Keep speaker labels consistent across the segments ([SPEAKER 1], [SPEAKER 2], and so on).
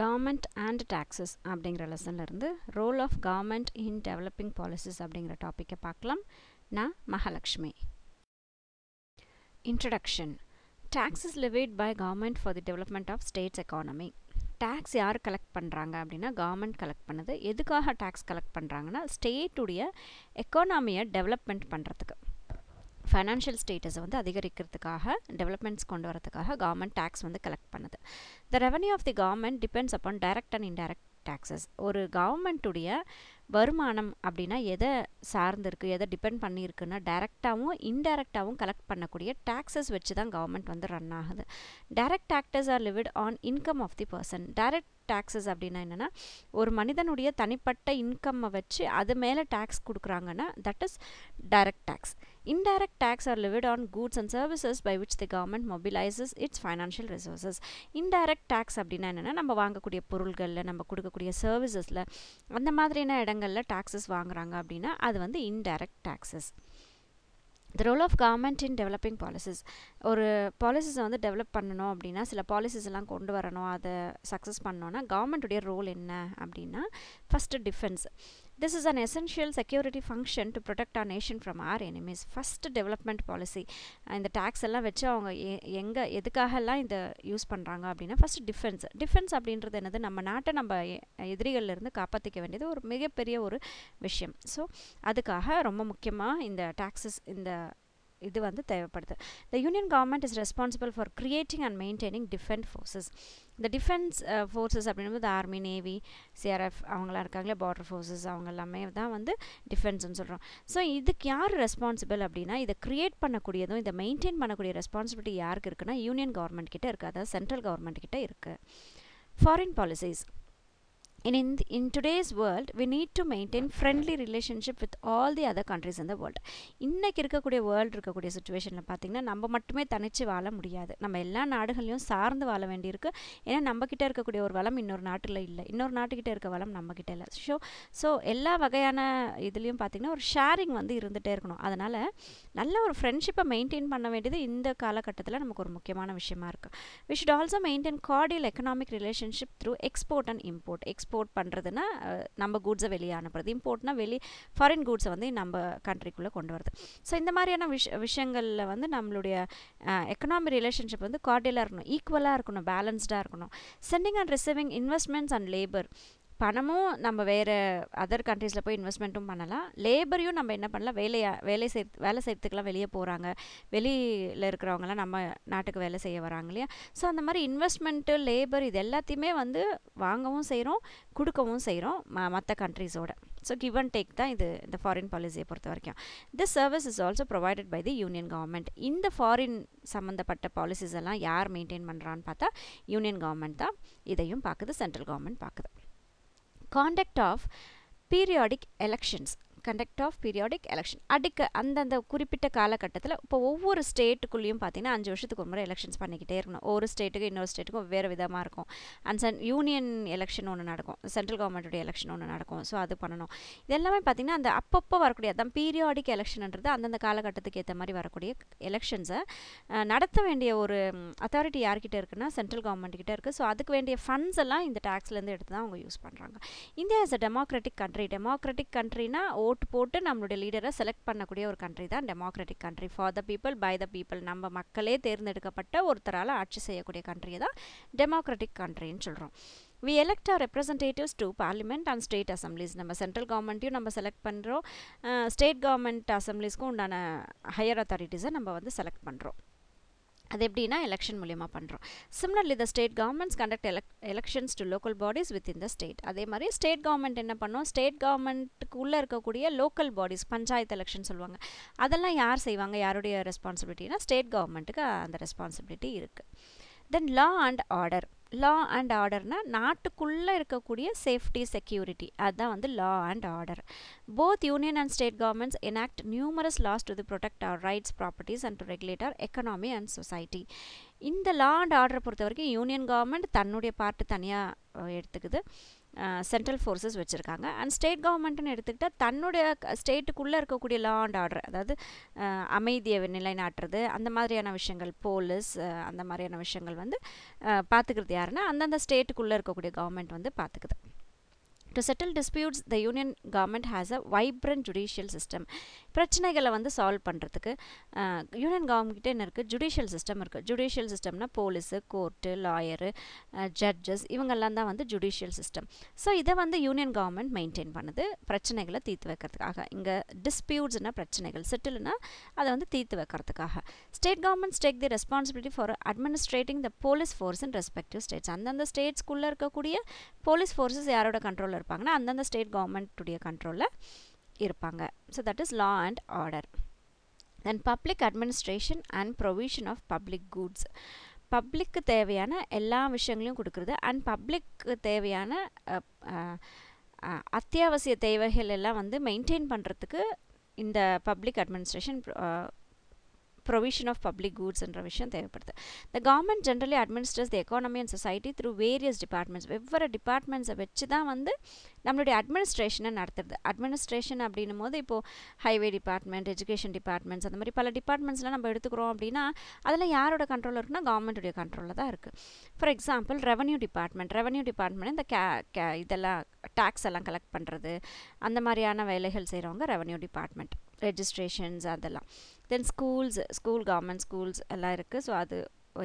[SPEAKER 1] Government and taxes அப்படிங்கிற லெசன்லேருந்து role of government in developing policies அப்படிங்கிற டாப்பிக்கை பார்க்கலாம் நான் Mahalakshmi introduction tax is levied by government for the development of states economy tax யார் collect பண்ணுறாங்க அப்படின்னா கவர்மெண்ட் கலெக்ட் பண்ணுது எதுக்காக டேக்ஸ் கலெக்ட் பண்ணுறாங்கன்னா ஸ்டேட்டுடைய எக்கானமியை டெவலப்மெண்ட் பண்ணுறதுக்கு ஃபைனான்ஷியல் ஸ்டேட்டஸை வந்து அதிகரிக்கிறதுக்காக டெவலப்மெண்ட்ஸ் கொண்டு வரதுக்காக கவர்மெண்ட் டேக்ஸ் வந்து கலெக்ட் பண்ணுது the revenue of the government depends upon direct and indirect taxes ஒரு கவர்மெண்ட்டுடைய வருமானம் அப்படின்னா எதை சார்ந்திருக்கு எதை டிபெண்ட் பண்ணியிருக்குன்னா டைரெக்டாகவும் இன்டைரக்டாகவும் கலெக்ட் பண்ணக்கூடிய டேக்ஸஸ் வச்சு தான் கவர்மெண்ட் வந்து ரன் ஆகுது direct taxes are levied on income of the person direct taxes அப்படின்னா என்னென்னா ஒரு மனிதனுடைய தனிப்பட்ட இன்கம்மை வச்சு அது மேலே டேக்ஸ் கொடுக்குறாங்கன்னா that is direct tax indirect tax are levied on goods and services by which the government mobilises its financial resources Indirect tax அப்படின்னா என்னென்னா நம்ம வாங்கக்கூடிய பொருள்களில் நம்ம கொடுக்கக்கூடிய சர்வீசஸில் அந்த மாதிரியான இடங்களில் டாக்ஸஸ் வாங்குகிறாங்க அப்படின்னா அது வந்து indirect taxes the role of government in developing policies ஒரு பாலிசிஸை வந்து டெவலப் பண்ணணும் அப்படின்னா சில பாலிசிஸ் எல்லாம் கொண்டு வரணும் அதை சக்ஸஸ் பண்ணோன்னா கவர்மெண்ட்டுடைய ரோல் என்ன அப்படின்னா first defence This is an essential security function to protect our nation from our enemies. First development policy இந்த டேக்ஸ் எல்லாம் வச்சு அவங்க எங்கே எதுக்காகலாம் இந்த யூஸ் பண்ணுறாங்க அப்படின்னா ஃபஸ்ட்டு டிஃபென்ஸ் டிஃபென்ஸ் அப்படின்றது என்னது நம்ம நாட்டை நம்ம எதிரிகளில் இருந்து காப்பாற்றிக்க வேண்டியது ஒரு மிகப்பெரிய ஒரு விஷயம் ஸோ அதுக்காக ரொம்ப முக்கியமாக இந்த டேக்ஸஸ் இந்த இது வந்து தேவைப்படுது the union government is responsible for creating and maintaining defence forces இந்த டிஃபென்ஸ் ஃபோர்ஸஸ் அப்படின்னும்போது ஆர்மி நேவி சிஆர்எஃப் அவங்களாம் இருக்காங்களே பார்டர் ஃபோர்ஸஸ் அவங்க எல்லாமே தான் வந்து டிஃபென்ஸ்னு சொல்கிறோம் ஸோ இதுக்கு யார் ரெஸ்பான்சிபிள் அப்படின்னா இதை க்ரியேட் பண்ணக்கூடியதும் இதை மெயின்டைன் பண்ணக்கூடிய ரெஸ்பான்சிபிலிட்டி யாருக்கு இருக்குன்னா யூனியன் கவர்மெண்ட் கிட்டே இருக்குது அதாவது சென்ட்ரல் கவர்மெண்ட் கிட்டே இருக்குது foreign policies And in, th in today's world, we need to maintain friendly relationship with all the other countries in the world. இன்றைக்கி இருக்கக்கூடிய வேர்ல்டு இருக்கக்கூடிய சுச்சுவேஷனில் பார்த்தீங்கன்னா நம்ம மட்டுமே தனித்து வாழ முடியாது நம்ம எல்லா நாடுகளையும் சார்ந்து வாழ வேண்டியிருக்கு ஏன்னா நம்மக்கிட்ட இருக்கக்கூடிய ஒரு வளம் இன்னொரு நாட்டில் இல்லை இன்னொரு நாட்டுக்கிட்ட இருக்க வளம் நம்மக்கிட்ட இல்லை ஸோ ஸோ எல்லா வகையான இதுலேயும் பார்த்திங்கன்னா ஒரு ஷேரிங் வந்து இருந்துகிட்டே இருக்கணும் அதனால் நல்ல ஒரு ஃப்ரெண்ட்ஷிப்பை மெயின்டைன் பண்ண வேண்டியது இந்த காலகட்டத்தில் நமக்கு ஒரு முக்கியமான விஷயமா இருக்குது we should also maintain cordial economic relationship through export and import export export பண்ணுறதுன்னா நம்ம கூட்ஸை வெளியே அனுப்புறது இம்போர்ட்னா வெளி ஃபாரின் கூட்ஸை வந்து நம்ம கண்ட்ரிக்குள்ளே கொண்டு வருது ஸோ இந்த மாதிரியான விஷ விஷயங்களில் வந்து நம்மளுடைய எக்கனாமி ரிலேஷன்ஷிப் வந்து கார்டியலாக இருக்கணும் ஈக்குவலாக இருக்கணும் பேலன்ஸ்டாக இருக்கணும் sending and receiving investments and labour பணமும் நம்ம வேறு அதர் கண்ட்ரீஸில் போய் இன்வெஸ்ட்மெண்ட்டும் பண்ணலாம் லேபரையும் நம்ம என்ன பண்ணலாம் வேலையாக வேலை செய் வேலை செய்யறதுக்கெலாம் வெளியே போகிறாங்க வெளியில் இருக்கிறவங்கலாம் நம்ம நாட்டுக்கு வேலை செய்ய வராங்க இல்லையா ஸோ அந்த மாதிரி இன்வெஸ்ட்மெண்ட்டு லேபர் இது எல்லாத்தையுமே வந்து வாங்கவும் செய்கிறோம் கொடுக்கவும் செய்கிறோம் ம மற்ற கண்ட்ரீஸோட ஸோ கிவ் அண்ட் டேக் தான் இது இந்த ஃபாரின் பாலிசியை பொறுத்த வரைக்கும் this service is also provided by the union government இந்த ஃபாரின் சம்மந்தப்பட்ட பாலிசிஸ் எல்லாம் யார் மெயின்டைன் பண்ணுறான்னு பார்த்தா யூனியன் கவர்மெண்ட் தான் இதையும் பார்க்குது சென்ட்ரல் கவர்மெண்ட் பார்க்குது conduct of periodic elections conduct of periodic election அடிக்க அந்தந்த குறிப்பிட்ட காலகட்டத்தில் இப்போ ஒவ்வொரு ஸ்டேட்டுக்குள்ளேயும் பார்த்தீங்கன்னா அஞ்சு வருஷத்துக்கு ஒரு முறை எலெக்ஷன்ஸ் பண்ணிக்கிட்டே இருக்கணும் ஒரு ஸ்டேட்டுக்கும் இன்னொரு ஸ்டேட்டுக்கும் வேறு விதமாக இருக்கும் அண்ட் சென் யூனியன் எலெக்ஷன் ஒன்று நடக்கும் சென்ட்ரல் கவர்மெண்ட்டுடைய எலெக்ஷன் ஒன்று நடக்கும் ஸோ அது பண்ணணும் இதெல்லாமே பார்த்திங்கன்னா அந்த அப்பப்போ வரக்கூடிய அதான் பீரியாடிக் எலெக்ஷன்ன்றது அந்தந்த காலகட்டத்துக்கு ஏற்ற மாதிரி வரக்கூடிய எலெக்ஷன்ஸை நடத்த வேண்டிய ஒரு அத்தாரிட்டி யார்கிட்ட இருக்குன்னா சென்ட்ரல் கவர்மெண்ட் கிட்டே இருக்குது ஸோ அதுக்கு வேண்டிய ஃபண்ட்ஸ் எல்லாம் இந்த டேக்ஸ்லேருந்து எடுத்து தான் அவங்க யூஸ் பண்ணுறாங்க India is a democratic country democratic கண்ட்ரினா ஓ ஓட்டு போட்டு நம்மளுடைய லீடரை செலக்ட் பண்ணக்கூடிய ஒரு கண்ட்ரி தான் democratic country for the people by the people நம்ம மக்களே தேர்ந்தெடுக்கப்பட்ட ஒருத்தரால் ஆட்சி செய்யக்கூடிய கண்ட்ரியை தான் டெமோக்ராட்டிக் கண்ட்ரின்னு சொல்கிறோம் we elect our representatives to parliament and state assemblies நம்ம சென்ட்ரல் கவர்மெண்ட்டையும் நம்ம செலக்ட் பண்ணுறோம் ஸ்டேட் கவர்மெண்ட் அசம்பிளிஸ்க்கும் உண்டான ஹையர் அத்தாரிட்டிஸை நம்ம வந்து செலக்ட் பண்ணுறோம் அது எப்படின்னா எலெக்ஷன் மூலியமாக பண்ணுறோம் similarly the state governments conduct எலக் elections to local bodies within the state அதே மாதிரி ஸ்டேட் கவர்மெண்ட் என்ன பண்ணோம் ஸ்டேட் கவர்மெண்ட்டுக்கு உள்ளே இருக்கக்கூடிய லோக்கல் பாடிஸ் பஞ்சாயத்து எலெக்ஷன் சொல்லுவாங்க அதெல்லாம் யார் செய்வாங்க யாருடைய ரெஸ்பான்சிபிலிட்டினா ஸ்டேட் கவர்மெண்ட்டுக்கு அந்த ரெஸ்பான்சிபிலிட்டி இருக்குது then law and order law and ஆர்டர்னால் நாட்டுக்குள்ளே இருக்கக்கூடிய சேஃப்டி செக்யூரிட்டி அதுதான் வந்து law and order both union and state governments enact numerous laws to the protect our rights properties and to regulate our economy and society இந்த law and ஆர்டரை பொறுத்த வரைக்கும் union government தன்னுடைய பார்ட்டு தனியாக எடுத்துக்குது சென்ட்ரல் ஃபோர்ஸஸ் வச்சுருக்காங்க அண்ட் ஸ்டேட் கவர்மெண்ட்னு எடுத்துக்கிட்டால் தன்னுடைய ஸ்டேட்டுக்குள்ளே இருக்கக்கூடிய லா அண்ட் ஆர்டர் அதாவது அமைதியை நிலைநாட்டுறது அந்த மாதிரியான விஷயங்கள் போலீஸ் அந்த மாதிரியான விஷயங்கள் வந்து பார்த்துக்கிறது யாருன்னா அந்தந்த ஸ்டேட்டுக்குள்ளே இருக்கக்கூடிய கவர்மெண்ட் வந்து பார்த்துக்குது to settle disputes the union government has a vibrant judicial system பிரச்சனைகளை வந்து சால்வ் பண்ணுறதுக்கு யூனியன் கவர்மெண்ட் என்ன இருக்குது ஜுடிஷியல் சிஸ்டம் இருக்குது ஜுடிஷியல் சிஸ்டம்னா போலீஸு கோர்ட்டு லாயரு ஜட்ஜஸ் இவங்கெல்லாம் தான் வந்து ஜுடிஷியல் சிஸ்டம் ஸோ இதை வந்து யூனியன் கவர்மெண்ட் மெயின்டைன் பண்ணுது பிரச்சனைகளை தீர்த்து வைக்கிறதுக்காக இங்கே டிஸ்பியூட்ஸ்னால் பிரச்சனைகள் செட்டில்னா அதை வந்து தீர்த்து வைக்கிறதுக்காக state governments take the responsibility for administrating the police force in respective states அந்தந்த ஸ்டேட்ஸ்குள்ளே இருக்கக்கூடிய போலீஸ் ஃபோர்ஸஸ் யாரோட கண்ட்ரோலில் இருப்பாங்கன்னா அந்தந்த ஸ்டேட் கவர்மெண்ட்டுடைய கண்ட்ரோலில் இருப்பாங்க so that is law and order then public administration and provision of public goods பப்ளிக்கு தேவையான எல்லா விஷயங்களையும் கொடுக்குறது அண்ட் பப்ளிக்கு தேவையான அத்தியாவசிய தேவைகள் எல்லாம் வந்து மெயின்டைன் பண்ணுறதுக்கு இந்த public administration provision of public goods என்ற விஷயம் தேவைப்படுது the government generally administers the economy and society through various departments வெவ்வேறு டிபார்ட்மெண்ட்ஸை வச்சு தான் வந்து நம்மளுடைய அட்மினிஸ்ட்ரேஷனை நடத்துறது அட்மினிஸ்ட்ரேஷன் அப்படின்னும் போது இப்போது ஹைவே டிபார்ட்மெண்ட் எஜுகேஷன் டிபார்ட்மெண்ட்ஸ் அந்த மாதிரி பல டிபார்ட்மெண்ட்ஸ்லாம் நம்ம எடுத்துக்கிறோம் அப்படின்னா அதில் யாரோட கண்ட்ரோலில் இருக்குன்னா கவர்மெண்ட்டுடைய கண்ட்ரோலில் தான் இருக்குது for example revenue department revenue department இந்த கே கே இதெல்லாம் டேக்ஸ் எல்லாம் கலெக்ட் பண்ணுறது அந்த மாதிரியான வேலைகள் செய்கிறவங்க ரெவன்யூ டிபார்ட்மெண்ட் ரெஜிஸ்ட்ரேஷன்ஸ் அதெல்லாம் then schools school government schools எல்லாம் இருக்குது ஸோ அது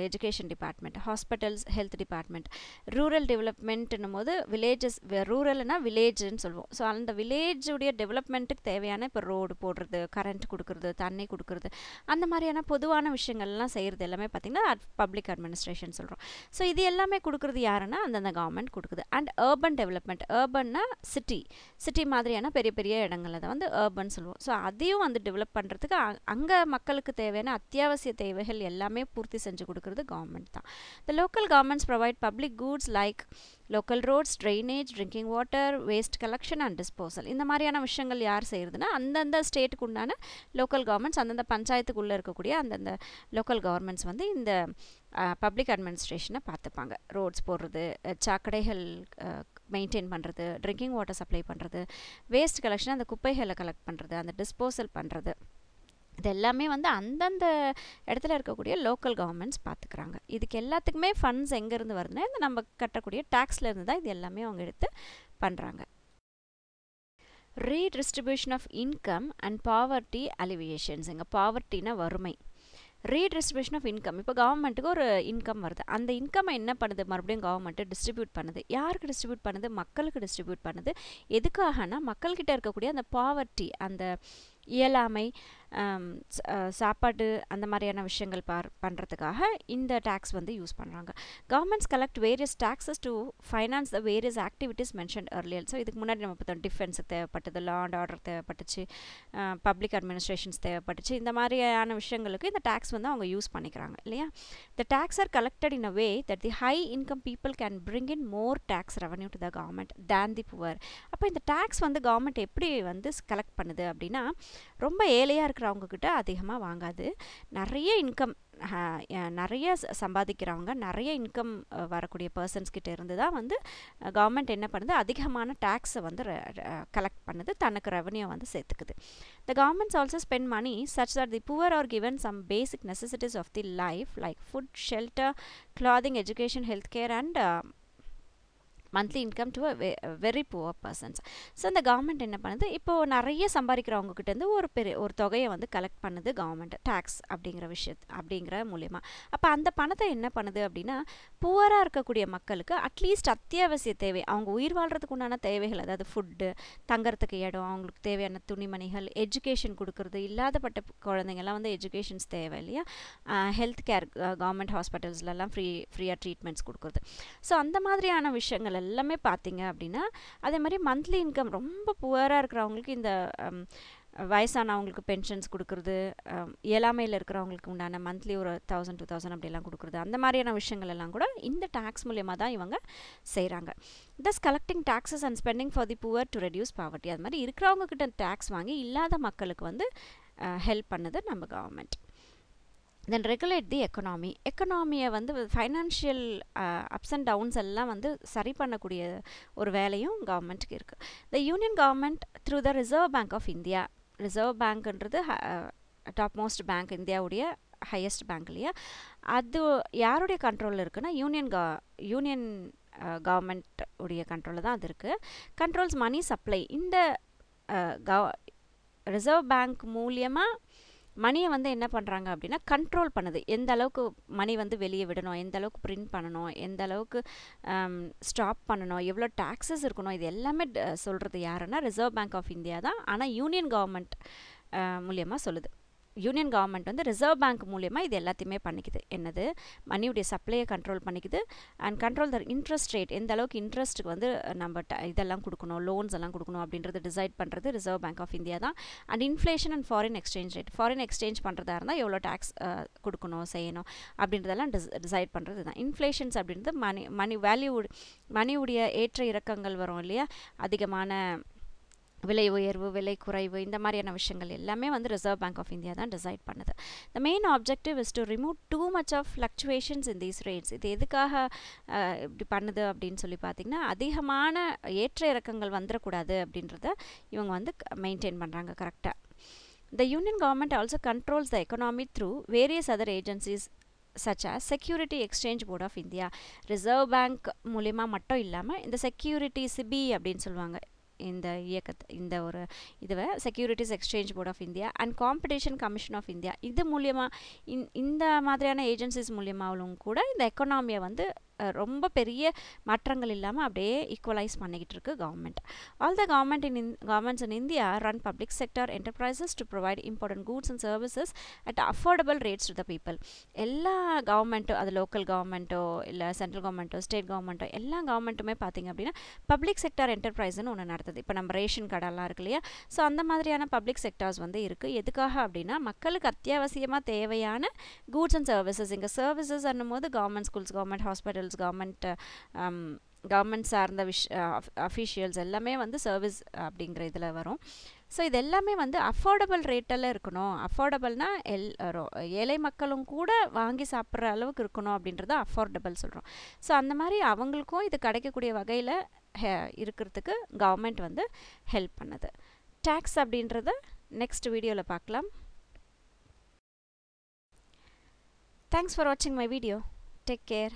[SPEAKER 1] education department hospitals health department rural டெவலப்மெண்ட்னும் போது வில்லேஜஸ் ரூரல்னால் வில்லேஜ்னு சொல்லுவோம் ஸோ அந்த வில்லேஜுடைய டெவலப்மெண்ட்டுக்கு தேவையான இப்போ ரோடு போடுறது கரண்ட் கொடுக்குறது தண்ணி கொடுக்குறது அந்த மாதிரியான பொதுவான விஷயங்கள்லாம் செய்கிறது எல்லாமே பார்த்திங்கன்னா பப்ளிக் அட்மினிஸ்ட்ரேஷன் சொல்கிறோம் ஸோ இது எல்லாமே கொடுக்குறது யாருன்னா அந்தந்த கவர்மெண்ட் கொடுக்குது அண்ட் ஏர்பன் டெவலப்மெண்ட் ஏர்பன்னா சிட்டி சிட்டி மாதிரியான பெரிய பெரிய இடங்களில் தான் வந்து ஏர்பன் சொல்லுவோம் ஸோ அதையும் வந்து டெவலப் பண்ணுறதுக்கு அங்கே மக்களுக்கு தேவையான அத்தியாவசிய தேவைகள் எல்லாமே பூர்த்தி செஞ்சு கொடுக்குது கொடுக்குறது கவர்மெண்ட் தான் the local governments provide public goods like local roads drainage drinking water waste collection and disposal இந்த மாதிரியான விஷயங்கள் யார் செய்கிறதுனா அந்தந்த ஸ்டேட்டுக்கு உண்டான லோக்கல் கவர்மெண்ட்ஸ் அந்தந்த பஞ்சாயத்துக்குள்ளே இருக்கக்கூடிய அந்தந்த லோக்கல் கவர்மெண்ட்ஸ் வந்து இந்த பப்ளிக் அட்மினிஸ்ட்ரேஷனை பார்த்துப்பாங்க ரோட்ஸ் போடுறது சாக்கடைகள் மெயின்டைன் பண்ணுறது ட்ரிங்கிங் வாட்டர் சப்ளை பண்ணுறது வேஸ்ட் கலெக்ஷன் அந்த குப்பைகளை கலெக்ட் பண்ணுறது அந்த டிஸ்போசல் பண்ணுறது இது எல்லாமே வந்து அந்தந்த இடத்துல இருக்கக்கூடிய லோக்கல் கவர்மெண்ட்ஸ் பார்த்துக்கிறாங்க இதுக்கு எல்லாத்துக்குமே ஃபண்ட்ஸ் எங்கேருந்து வருதுன்னா இந்த நம்ம கட்டக்கூடிய டேக்ஸ்லேருந்து தான் இது எல்லாமே அவங்க எடுத்து பண்ணுறாங்க redistribution of income and poverty இங்கே பாவர்ட்டினா வறுமை ரீடிஸ்ட்ரிபியூஷன் ஆஃப் இன்கம் இப்போ கவர்மெண்ட்டுக்கு ஒரு இன்கம் வருது அந்த இன்கம்மை என்ன பண்ணுது மறுபடியும் கவர்மெண்ட்டு டிஸ்ட்ரிபியூட் பண்ணுது யாருக்கு டிஸ்ட்ரிபியூட் பண்ணுது மக்களுக்கு டிஸ்ட்ரிபியூட் பண்ணுது எதுக்காகனா மக்கள்கிட்ட இருக்கக்கூடிய அந்த பாவர்ட்டி அந்த இயலாமை சாப்பாடு அந்த மாதிரியான விஷயங்கள் பார் பண்ணுறதுக்காக இந்த டேக்ஸ் வந்து யூஸ் பண்ணுறாங்க governments collect various taxes to finance the various activities mention earlier so இதுக்கு முன்னாடி நம்ம பார்த்தோம் டிஃபென்ஸுக்கு தேவைப்பட்டது லா அண்ட் ஆர்டர் தேவைப்பட்டுச்சு பப்ளிக் அட்மினிஸ்ட்ரேஷன்ஸ் தேவைப்பட்டுச்சு இந்த மாதிரியான விஷயங்களுக்கு இந்த டேக்ஸ் வந்து அவங்க யூஸ் பண்ணிக்கிறாங்க இல்லையா the taxes are collected in a way that the high income people can bring in more tax revenue to the government than the poor அப்போ இந்த டேக்ஸ் வந்து கவர்மெண்ட் எப்படி வந்து கலெக்ட் பண்ணுது அப்படின்னா ரொம்ப ஏழையாக இருக்க இருக்கிறவங்கக்கிட்ட அதிகமாக வாங்காது நிறைய இன்கம் நிறைய சம்பாதிக்கிறவங்க நிறைய இன்கம் வரக்கூடிய பர்சன்ஸ் கிட்ட இருந்து தான் வந்து கவர்மெண்ட் என்ன பண்ணுது அதிகமான டேக்ஸை வந்து கலெக்ட் பண்ணுது தனக்கு ரெவன்யூ வந்து சேர்த்துக்குது the governments also spend money such are the poor are given some basic necessities of the life like food shelter clothing education health care and monthly income to very poor persons so அந்த government என்ன பண்ணுது இப்போது நிறைய சம்பாதிக்கிறவங்கக்கிட்டேருந்து ஒரு பெரிய ஒரு தொகையை வந்து கலெக்ட் பண்ணுது கவர்மெண்ட் டேக்ஸ் அப்படிங்கிற விஷயத் அப்படிங்கிற மூலயமா அப்போ அந்த பணத்தை என்ன பண்ணுது அப்படின்னா புவராக இருக்கக்கூடிய மக்களுக்கு அட்லீஸ்ட் அத்தியாவசிய தேவை அவங்க உயிர் வாழ்கிறதுக்கு உண்டான தேவைகள் அதாவது ஃபுட்டு தங்கறதுக்கு இடம் அவங்களுக்கு தேவையான துணிமணிகள் எஜுகேஷன் கொடுக்குறது இல்லாதப்பட்ட குழந்தைங்கள்லாம் வந்து எஜுகேஷன்ஸ் தேவை இல்லையா ஹெல்த் கேர் கவர்மெண்ட் ஹாஸ்பிட்டல்ஸ்லலாம் ஃப்ரீ ஃப்ரீயாக ட்ரீட்மெண்ட்ஸ் கொடுக்குறது ஸோ அந்த மாதிரியான விஷயங்கள் எல்லாமே பார்த்தீங்க அப்படின்னா அதே மாதிரி மந்த்லி இன்கம் ரொம்ப புவராக இருக்கிறவங்களுக்கு இந்த வயசானவங்களுக்கு பென்ஷன்ஸ் கொடுக்குறது இயலாமையில் இருக்கிறவங்களுக்கு உண்டான மந்த்லி ஒரு தௌசண்ட் டூ தௌசண்ட் அப்படிலாம் கொடுக்குறது அந்த மாதிரியான விஷயங்கள் எல்லாம் கூட இந்த டேக்ஸ் மூலியமாக தான் இவங்க செய்கிறாங்க thus collecting taxes and spending for the poor to reduce poverty அது மாதிரி இருக்கிறவங்க கிட்ட டேக்ஸ் வாங்கி இல்லாத மக்களுக்கு வந்து ஹெல்ப் பண்ணுது நம்ம government then regulate the economy எக்கனாமியை வந்து ஃபைனான்ஷியல் அப்ஸ் அண்ட் டவுன்ஸ் எல்லாம் வந்து சரி பண்ணக்கூடிய ஒரு வேலையும் கவர்மெண்ட்டுக்கு இருக்குது the union government through the reserve bank of India reserve பேங்க்ன்றது டாப் மோஸ்ட் பேங்க் இந்தியாவுடைய ஹையஸ்ட் பேங்க் இல்லையா அது யாருடைய கண்ட்ரோலில் இருக்குன்னா யூனியன் க யூனியன் கவர்மெண்ட் உடைய கண்ட்ரோலில் தான் அது இருக்குது கண்ட்ரோல்ஸ் மணி சப்ளை இந்த கவ ரிசர்வ் பேங்க் மூலியமாக மணியை வந்து என்ன பண்ணுறாங்க அப்படின்னா கண்ட்ரோல் பண்ணுது எந்த அளவுக்கு மணி வந்து வெளியே விடணும் எந்த அளவுக்கு பிரிண்ட் பண்ணணும் எந்த அளவுக்கு ஸ்டாப் பண்ணணும் எவ்வளோ டேக்ஸஸ் இருக்கணும் இது எல்லாமே சொல்கிறது யாருன்னா ரிசர்வ் பேங்க் ஆஃப் இந்தியா தான் ஆனால் யூனியன் கவர்மெண்ட் மூலியமாக சொல்லுது யூனியன் கவர்மெண்ட் வந்து ரிசர்வ் பேங்க் மூலியமாக இது எல்லாத்தையுமே பண்ணிக்குது என்னது மணியுடைய சப்ளையை கண்ட்ரோல் பண்ணிக்குது and control the interest rate எந்த அளவுக்கு இன்ட்ரெஸ்ட்டுக்கு வந்து நம்ம இதெல்லாம் கொடுக்கணும் லோன்ஸ் எல்லாம் கொடுக்கணும் அப்படின்றது டிசைட் பண்ணுறது ரிசர்வ் பேங்க் ஆஃப் இந்தியா தான் and inflation and foreign exchange rate foreign exchange பண்ணுறதா இருந்தால் எவ்வளோ டேக்ஸ் கொடுக்கணும் செய்யணும் அப்படின்றதெல்லாம் டிஸ் டிசைட் பண்ணுறது தான் இன்ஃப்ளேஷன்ஸ் அப்படின்றது மணி மணி வேல்யூ மணியுடைய ஏற்ற இறக்கங்கள் வரும் இல்லையா அதிகமான விலை உயர்வு விலை குறைவு இந்த மாதிரியான விஷயங்கள் எல்லாமே வந்து ரிசர்வ் பேங்க் ஆஃப் இந்தியா தான் டிசைட் பண்ணுது the main objective is to remove too much of fluctuations in these rates இது எதுக்காக இப்படி பண்ணுது அப்படின்னு சொல்லி பார்த்திங்கன்னா அதிகமான ஏற்ற இறக்கங்கள் வந்துடக்கூடாது அப்படின்றத இவங்க வந்து மெயின்டைன் பண்ணுறாங்க கரெக்டாக the union government also controls the economy through various other agencies such as security exchange board of India reserve bank மூலிமா மட்டும் இல்லாமல் இந்த செக்யூரிட்டி சிபி e அப்படின்னு சொல்லுவாங்க இந்த இயக்கத்தை இந்த ஒரு இதுவை securities exchange board of India and competition commission of India இது மூலியமாக இந்த மாதிரியான ஏஜென்சிஸ் மூலியமாகவும் கூட இந்த எக்கனாமியை வந்து ரொம்ப பெரிய மாற்றங்கள் இல்லாமல் அப்படியே ஈக்குவலைஸ் பண்ணிக்கிட்டு இருக்கு government all the government in governments in India run public sector enterprises to provide important goods and services at affordable rates to the people எல்லா கவர்மெண்ட்டோ அது லோக்கல் கவர்மெண்ட்டோ இல்லை சென்ட்ரல் கவர்மெண்ட்டோ ஸ்டேட் கவர்மெண்ட்டோ எல்லா கவர்மெண்ட்டுமே பார்த்திங்க அப்படின்னா பப்ளிக் செக்டர் என்டர்பிரைஸ்னு ஒன்று நடத்துது இப்போ நம்ம ரேஷன் கடைலாம் இருக்கு இல்லையா ஸோ அந்த மாதிரியான பப்ளிக் செக்டர்ஸ் வந்து இருக்குது எதுக்காக அப்படின்னா மக்களுக்கு அத்தியாவசியமாக தேவையான கூட்ஸ் அண்ட் சர்வீசஸ் இங்கே சர்வீசஸ் போது government schools government hospital officials government government சார்ந்த விஷ் அஃபீஷியல்ஸ் uh, எல்லாமே வந்து சர்வீஸ் அப்படிங்கிற இதில் வரும் ஸோ இது எல்லாமே வந்து அஃபோர்டபுள் ரேட்டெல்லாம் இருக்கணும் அஃபோர்டபுள்னால் எல் ஏழை மக்களும் கூட வாங்கி சாப்பிட்ற அளவுக்கு இருக்கணும் அப்படின்றத அஃபோர்டபுள் சொல்கிறோம் ஸோ அந்த மாதிரி அவங்களுக்கும் இது கிடைக்கக்கூடிய வகையில் இருக்கிறதுக்கு கவர்மெண்ட் வந்து ஹெல்ப் பண்ணுது டேக்ஸ் அப்படின்றத நெக்ஸ்ட் வீடியோவில் பார்க்கலாம் தேங்க்ஸ் ஃபார் வாட்சிங் மை வீடியோ டேக் கேர்